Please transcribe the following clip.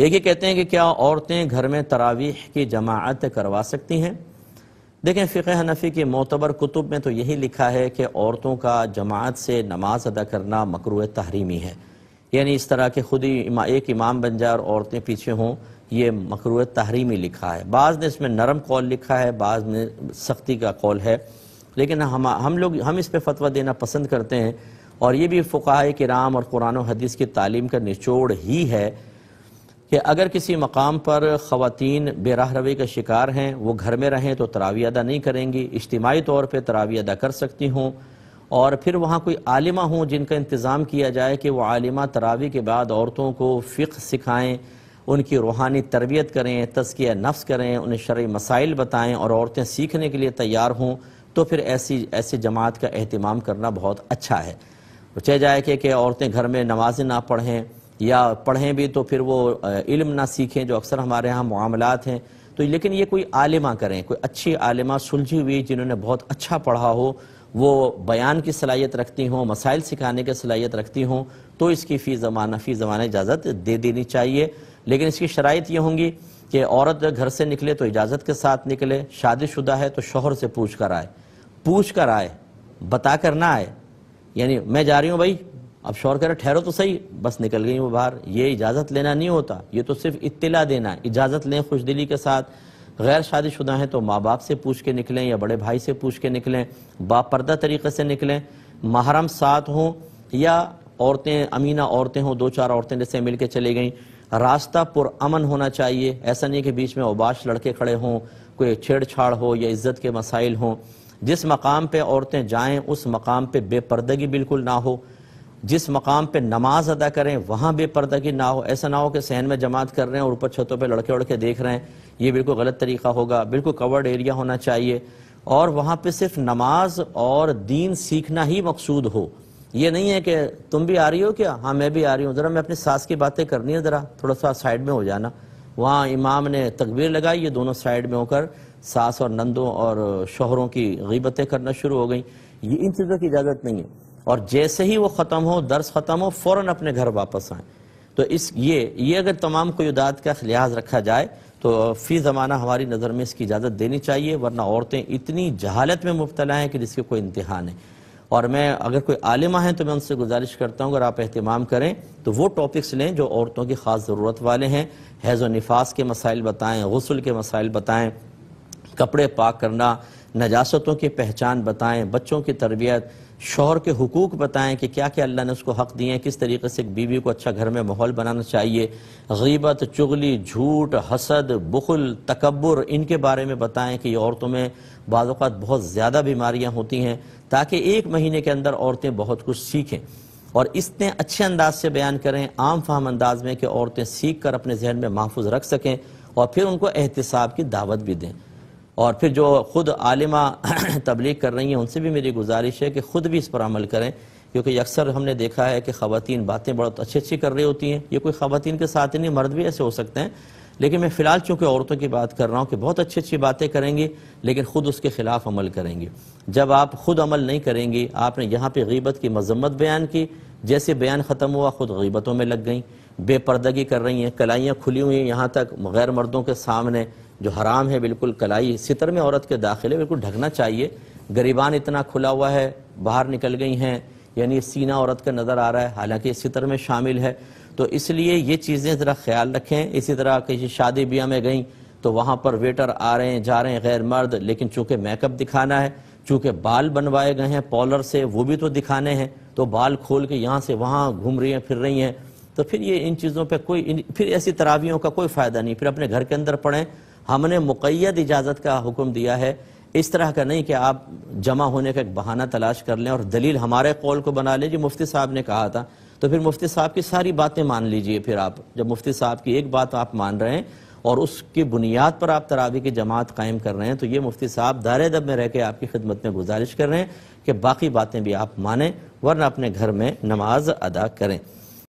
एक ही कहते हैं कि क्या औरतें घर में तरावीह की जमात करवा सकती हैं देखें फ़िक हनफ़ी के मोतबर कुतुब में तो यही लिखा है कि औरतों का जमात से नमाज अदा करना मकरू तहरीमी है यानी इस तरह के खुद ही इमा, एक इमाम बन जाए और औरतें पीछे हों ये मकरू तहरीमी लिखा है बाज़ ने इसमें नरम कौल लिखा है बाज़ ने सख्ती का कौल है लेकिन हम हम लोग हम इस पर फतवा देना पसंद करते हैं और ये भी फ़ुकाए कराम और कुरान हदीस की तालीम का निचोड़ ही है कि अगर किसी मकाम पर ख़वान बेराह रवी का शिकार हैं वो घर में रहें तो तरावी अदा नहीं करेंगी इज्तमाही तौर पर तरावी अदा कर सकती हूँ और फिर वहाँ कोई आलिमा हों जिनका इंतज़ाम किया जाए कि वह आलिमा तरावी के बाद औरतों को फ़िक सिखाएँ उनकी रूहानी तरबियत करें तस्किया नफ्स करें उन्हें शर्य मसाइल बताएँ और औरतें सीखने के लिए तैयार हों तो फिर ऐसी ऐसे जमात का अहतमाम करना बहुत अच्छा है सोचा जाए कि औरतें घर में नमाजें ना पढ़ें या पढ़ें भी तो फिर वो इल्म ना सीखें जो अक्सर हमारे यहाँ मामलात हैं तो लेकिन ये कोई आलिमा करें कोई अच्छी आलिमा सुलझी हुई जिन्होंने बहुत अच्छा पढ़ा हो वो बयान की सलाहियत रखती हों मसाइल सिखाने की सलाहियत रखती हों तो इसकी फ़ी ज़माना फ़ी ज़माना इजाज़त दे देनी चाहिए लेकिन इसकी शराइत ये होंगी कि औरत घर से निकले तो इजाज़त के साथ निकले शादीशुदा है तो शोहर से पूछ कर आए पूछ कर आए बता कर ना आए यानी मैं जा रही हूँ भाई अब शोर कह रहे ठहरो तो सही बस निकल गई वो बाहर ये इजाज़त लेना नहीं होता ये तो सिर्फ इत्तला देना इजाज़त लें खुश दिली के साथ गैर शादीशुदा हैं तो माँ बाप से पूछ के निकलें या बड़े भाई से पूछ के निकलें बापर्दा तरीके से निकलें महरम साथ हों या औरतें अमीना औरतें हों दो चार औरतें जैसे मिल के चली गई रास्ता पुरान होना चाहिए ऐसा नहीं कि बीच में उबाश लड़के खड़े हों कोई छेड़छाड़ हो या इज्जत के मसाइल हों जिस मकाम पर औरतें जाएँ उस मकाम पर बेपर्दगी बिल्कुल ना हो जिस मकाम पे नमाज अदा करें वहाँ बेपर्दगी ना हो ऐसा ना हो कि सहन में जमात कर रहे हैं और ऊपर छतों पे लड़के उड़के देख रहे हैं ये बिल्कुल गलत तरीका होगा बिल्कुल कवर्ड एरिया होना चाहिए और वहाँ पे सिर्फ नमाज और दीन सीखना ही मकसूद हो ये नहीं है कि तुम भी आ रही हो क्या हाँ मैं भी आ रही हूँ ज़रा मैं अपनी सास की बातें करनी है ज़रा थोड़ा सा साइड में हो जाना वहाँ इमाम ने तकबीर लगाई ये दोनों साइड में होकर सास और नंदों और शोहरों की गिबतें करना शुरू हो गई ये इन चीज़ों की इजाज़त नहीं है और जैसे ही वो ख़त्म हो दर्स ख़त्म हो फ़ौर अपने घर वापस आएँ तो इस ये ये अगर तमाम कयूदात का लिहाज रखा जाए तो फ़ी ज़माना हमारी नज़र में इसकी इजाज़त देनी चाहिए वरना औरतें इतनी जहालत में मुबतला हैं कि जिसकी कोई इंतहा नहीं और मैं अगर कोई आलिमा हैं तो मैं उनसे गुजारिश करता हूँ अगर आप अहतमाम करें तो वो टॉपिक्स लें जो औरतों की ख़ास ज़रूरत वाले हैं हैज़ नफास के मसाइल बताएँ गसल के मसाइल बताएँ कपड़े पाक करना नजास्तों की पहचान बताएँ बच्चों की तरबियत शोहर के हकूक़ बताएं कि क्या क्या अल्लाह ने उसको हक़ दिए हैं किस तरीके से एक बीवी को अच्छा घर में माहौल बनाना चाहिए गीबत चुगली झूठ हसद बुखल तकबर इनके बारे में बताएं कि औरतों में बाज़ात बहुत ज़्यादा बीमारियाँ होती हैं ताकि एक महीने के अंदर औरतें बहुत कुछ सीखें और इसने अच्छे अंदाज से बयान करें आम फाहम अंदाज में कि औरतें सीख कर अपने जहन में महफूज रख सकें और फिर उनको एहतसाब की दावत भी दें और फिर जो ख़ुद आलिमा तबलीग कर रही हैं उनसे भी मेरी गुजारिश है कि ख़ुद भी इस पर अमल करें क्योंकि अक्सर हमने देखा है कि खातन बातें बहुत अच्छी अच्छी कर रही होती हैं ये कोई ख़ातन के साथ ही नहीं मर्द भी ऐसे हो सकते हैं लेकिन मैं फ़िलहाल चूँकि औरतों की बात कर रहा हूँ कि बहुत अच्छी अच्छी बातें करेंगी लेकिन ख़ुद उसके ख़िलाफ़ अमल करेंगी जब आप ख़ुद अमल नहीं करेंगी आपने यहाँ पर गीबत की मजम्मत बयान की जैसे बयान ख़त्म हुआ ख़ुद गीबतों में लग गई बेपर्दगी कर रही हैं कलाइयाँ खुली हुई हैं यहाँ तक गैर मर्दों के सामने जो हराम है बिल्कुल कलाई सितर में औरत के दाखिले बिल्कुल ढकना चाहिए गरीबान इतना खुला हुआ है बाहर निकल गई हैं यानी सीना औरत का नज़र आ रहा है हालांकि सितर में शामिल है तो इसलिए ये चीज़ें ज़रा ख्याल रखें इसी तरह किसी शादी ब्याह में गई तो वहाँ पर वेटर आ रहे हैं जा रहे हैं गैर मर्द लेकिन चूँकि मेकअप दिखाना है चूँकि बाल बनवाए गए हैं पॉलर से वो भी तो दिखाने हैं तो बाल खोल के यहाँ से वहाँ घूम रही हैं फिर रही हैं तो फिर ये इन चीज़ों पर कोई फिर ऐसी तरावियों का कोई फ़ायदा नहीं फिर अपने घर के अंदर पढ़ें हमने मुकैद इजाज़त का हुक्म दिया है इस तरह का नहीं कि आप जमा होने का एक बहाना तलाश कर लें और दलील हमारे कौल को बना लें जी मुफ्ती साहब ने कहा था तो फिर मुफ्ती साहब की सारी बातें मान लीजिए फिर आप जब मुफ्ती साहब की एक बात आप मान रहे हैं और उसकी बुनियाद पर आप तरावी की जमात कायम कर रहे हैं तो ये मुफ्ती साहब दार दब में रह के आपकी खिदमत में गुजारिश कर रहे हैं कि बाकी बातें भी आप माने वरना अपने घर में नमाज अदा करें